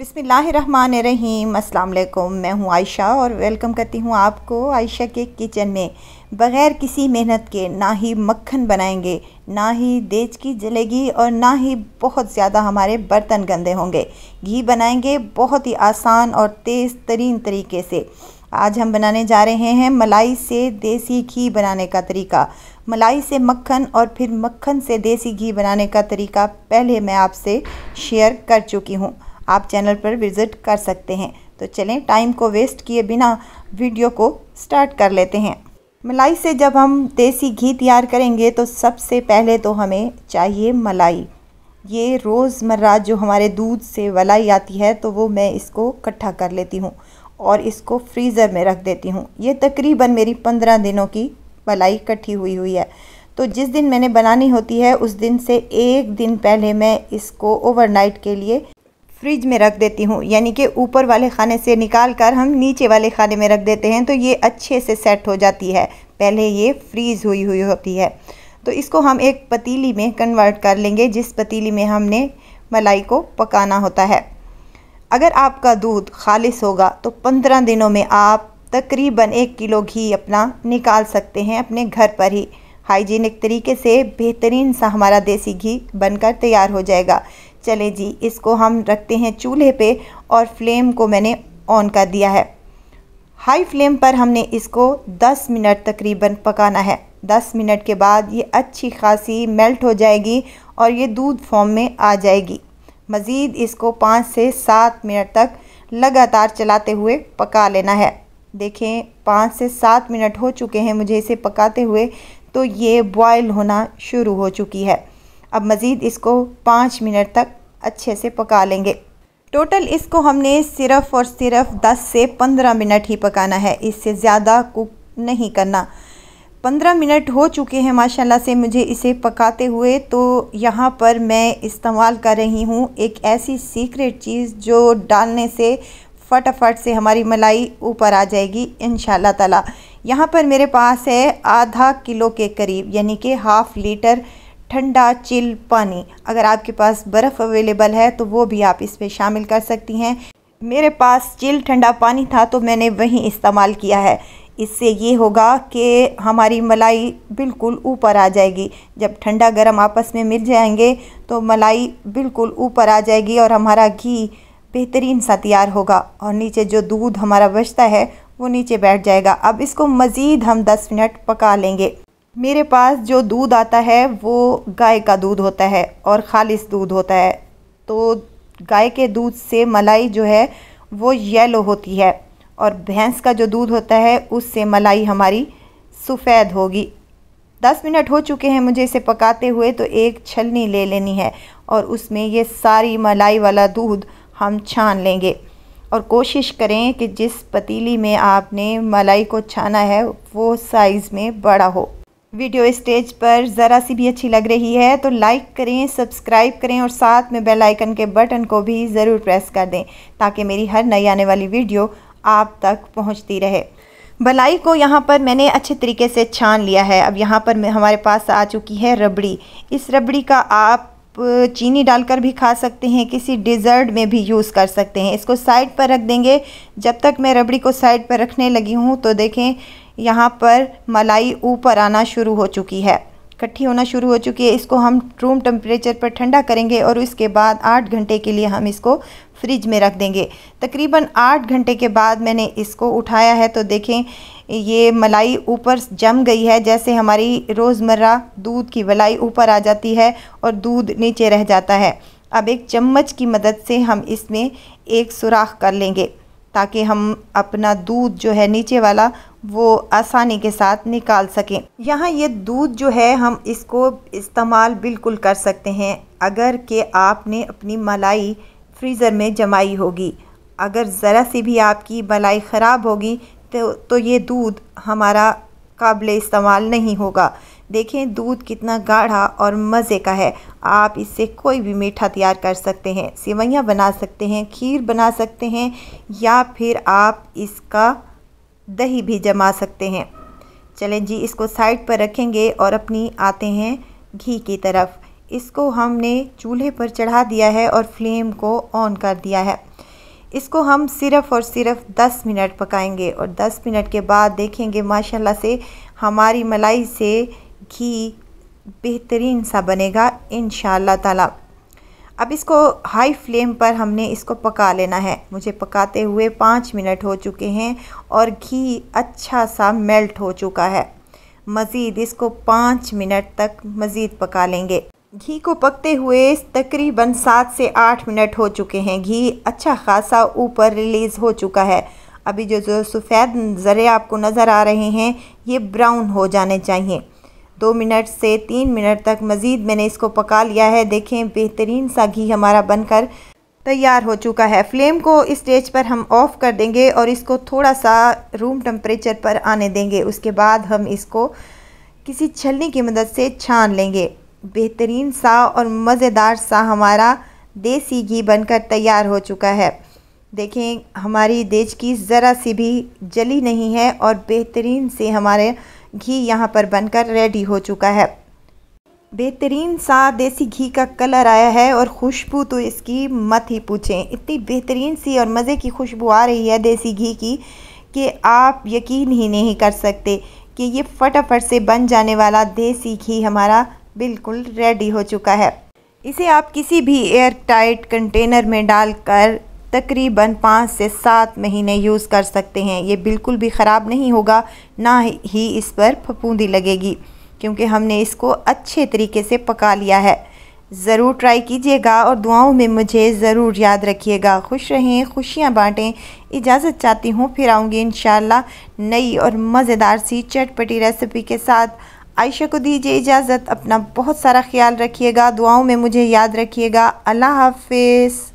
बिसमीम अल्लाम मैं हूँ आयशा और वेलकम करती हूँ आपको आयशा के किचन में बग़ैर किसी मेहनत के ना ही मक्खन बनाएंगे ना ही देज की जलेगी और ना ही बहुत ज़्यादा हमारे बर्तन गंदे होंगे घी बनाएंगे बहुत ही आसान और तेज़ तरीन तरीके से आज हम बनाने जा रहे हैं मलाई से देसी घी बनाने का तरीका मलाई से मक्खन और फिर मक्खन से देसी घी बनाने का तरीका पहले मैं आपसे शेयर कर चुकी हूँ आप चैनल पर विज़िट कर सकते हैं तो चलें टाइम को वेस्ट किए बिना वीडियो को स्टार्ट कर लेते हैं मलाई से जब हम देसी घी तैयार करेंगे तो सबसे पहले तो हमें चाहिए मलाई ये रोज़मर्रा जो हमारे दूध से मलाई आती है तो वो मैं इसको इकट्ठा कर लेती हूँ और इसको फ्रीज़र में रख देती हूँ ये तकरीबन मेरी पंद्रह दिनों की मलाई इकट्ठी हुई हुई है तो जिस दिन मैंने बनानी होती है उस दिन से एक दिन पहले मैं इसको ओवरनाइट के लिए फ्रिज में रख देती हूँ यानी कि ऊपर वाले खाने से निकाल कर हम नीचे वाले खाने में रख देते हैं तो ये अच्छे से सेट हो जाती है पहले ये फ्रीज़ हुई हुई होती है तो इसको हम एक पतीली में कन्वर्ट कर लेंगे जिस पतीली में हमने मलाई को पकाना होता है अगर आपका दूध खालिश होगा तो पंद्रह दिनों में आप तकरीबन एक किलो घी अपना निकाल सकते हैं अपने घर पर ही हाइजीनिक तरीके से बेहतरीन सा हमारा देसी घी बनकर तैयार हो जाएगा चले जी इसको हम रखते हैं चूल्हे पे और फ्लेम को मैंने ऑन कर दिया है हाई फ्लेम पर हमने इसको 10 मिनट तकरीबन पकाना है 10 मिनट के बाद ये अच्छी खासी मेल्ट हो जाएगी और ये दूध फॉर्म में आ जाएगी मज़ीद इसको पाँच से सात मिनट तक लगातार चलाते हुए पका लेना है देखें पाँच से सात मिनट हो चुके हैं मुझे इसे पकाते हुए तो ये बॉयल होना शुरू हो चुकी है अब मज़ीद इसको पाँच मिनट तक अच्छे से पका लेंगे टोटल इसको हमने सिर्फ़ और सिर्फ 10 से 15 मिनट ही पकाना है इससे ज़्यादा कुक नहीं करना 15 मिनट हो चुके हैं माशाल्लाह से मुझे इसे पकाते हुए तो यहाँ पर मैं इस्तेमाल कर रही हूँ एक ऐसी सीक्रेट चीज़ जो डालने से फटाफट से हमारी मलाई ऊपर आ जाएगी इन ताला यहाँ पर मेरे पास है आधा किलो के करीब यानी कि हाफ़ लीटर ठंडा चिल पानी अगर आपके पास बर्फ़ अवेलेबल है तो वो भी आप इसमें शामिल कर सकती हैं मेरे पास चिल ठंडा पानी था तो मैंने वहीं इस्तेमाल किया है इससे ये होगा कि हमारी मलाई बिल्कुल ऊपर आ जाएगी जब ठंडा गर्म आपस में मिल जाएंगे तो मलाई बिल्कुल ऊपर आ जाएगी और हमारा घी बेहतरीन सा तैयार होगा और नीचे जो दूध हमारा बचता है वो नीचे बैठ जाएगा अब इसको मज़ीद हम 10 मिनट पका लेंगे मेरे पास जो दूध आता है वो गाय का दूध होता है और खालिश दूध होता है तो गाय के दूध से मलाई जो है वो येलो होती है और भैंस का जो दूध होता है उससे मलाई हमारी सफ़ेद होगी दस मिनट हो चुके हैं मुझे इसे पकाते हुए तो एक छलनी ले लेनी है और उसमें ये सारी मलाई वाला दूध हम छान लेंगे और कोशिश करें कि जिस पतीली में आपने मलाई को छाना है वो साइज़ में बड़ा हो वीडियो स्टेज पर ज़रा सी भी अच्छी लग रही है तो लाइक करें सब्सक्राइब करें और साथ में बेल आइकन के बटन को भी ज़रूर प्रेस कर दें ताकि मेरी हर नई आने वाली वीडियो आप तक पहुंचती रहे बलाई को यहाँ पर मैंने अच्छे तरीके से छान लिया है अब यहाँ पर हमारे पास आ चुकी है रबड़ी इस रबड़ी का आप चीनी डालकर भी खा सकते हैं किसी डिज़र्ट में भी यूज़ कर सकते हैं इसको साइड पर रख देंगे जब तक मैं रबड़ी को साइड पर रखने लगी हूँ तो देखें यहाँ पर मलाई ऊपर आना शुरू हो चुकी है इकट्ठी होना शुरू हो चुकी है इसको हम रूम टेम्परेचर पर ठंडा करेंगे और उसके बाद आठ घंटे के लिए हम इसको फ्रिज में रख देंगे तकरीबन आठ घंटे के बाद मैंने इसको उठाया है तो देखें ये मलाई ऊपर जम गई है जैसे हमारी रोज़मर्रा दूध की मलाई ऊपर आ जाती है और दूध नीचे रह जाता है अब एक चम्मच की मदद से हम इसमें एक सुराख कर लेंगे ताकि हम अपना दूध जो है नीचे वाला वो आसानी के साथ निकाल सकें यहाँ ये दूध जो है हम इसको इस्तेमाल बिल्कुल कर सकते हैं अगर कि आपने अपनी मलाई फ्रीज़र में जमाई होगी अगर ज़रा सी भी आपकी मलाई ख़राब होगी तो तो ये दूध हमारा काबिल इस्तेमाल नहीं होगा देखें दूध कितना गाढ़ा और मज़े का है आप इससे कोई भी मीठा तैयार कर सकते हैं सेवैयाँ बना सकते हैं खीर बना सकते हैं या फिर आप इसका दही भी जमा सकते हैं चलें जी इसको साइड पर रखेंगे और अपनी आते हैं घी की तरफ इसको हमने चूल्हे पर चढ़ा दिया है और फ्लेम को ऑन कर दिया है इसको हम सिर्फ़ और सिर्फ 10 मिनट पकाएंगे और 10 मिनट के बाद देखेंगे माशाल्लाह से हमारी मलाई से घी बेहतरीन सा बनेगा इन ताला अब इसको हाई फ्लेम पर हमने इसको पका लेना है मुझे पकाते हुए पाँच मिनट हो चुके हैं और घी अच्छा सा मेल्ट हो चुका है मज़ीद इसको पाँच मिनट तक मज़ीद पका लेंगे घी को पकते हुए तकरीबन सात से आठ मिनट हो चुके हैं घी अच्छा खासा ऊपर रिलीज़ हो चुका है अभी जो जो सफ़ेद ज़रे आपको नज़र आ रहे हैं ये ब्राउन हो जाने चाहिए दो मिनट से तीन मिनट तक मज़ीद मैंने इसको पका लिया है देखें बेहतरीन सा घी हमारा बनकर तैयार हो चुका है फ्लेम को इस स्टेज पर हम ऑफ़ कर देंगे और इसको थोड़ा सा रूम टम्परेचर पर आने देंगे उसके बाद हम इसको किसी छलनी की मदद से छान लेंगे बेहतरीन सा और मज़ेदार सा हमारा देसी घी बनकर तैयार हो चुका है देखें हमारी देश की ज़रा सी भी जली नहीं है और बेहतरीन से हमारे घी यहाँ पर बनकर रेडी हो चुका है बेहतरीन सा देसी घी का कलर आया है और खुशबू तो इसकी मत ही पूछें इतनी बेहतरीन सी और मज़े की खुशबू आ रही है देसी घी की कि आप यकीन ही नहीं कर सकते कि ये फटाफट से बन जाने वाला देसी घी हमारा बिल्कुल रेडी हो चुका है इसे आप किसी भी एयर टाइट कंटेनर में डालकर तकरीबन पाँच से सात महीने यूज़ कर सकते हैं ये बिल्कुल भी ख़राब नहीं होगा ना ही इस पर फपूंदी लगेगी क्योंकि हमने इसको अच्छे तरीके से पका लिया है ज़रूर ट्राई कीजिएगा और दुआओं में मुझे ज़रूर याद रखिएगा खुश रहें खुशियाँ बाँटें इजाज़त चाहती हूँ फिर आऊँगी इन नई और मज़ेदार सी चटपटी रेसिपी के साथ आयशा को दीजिए इजाज़त अपना बहुत सारा ख्याल रखिएगा दुआओं में मुझे याद रखिएगा अल्लाह हाफिज़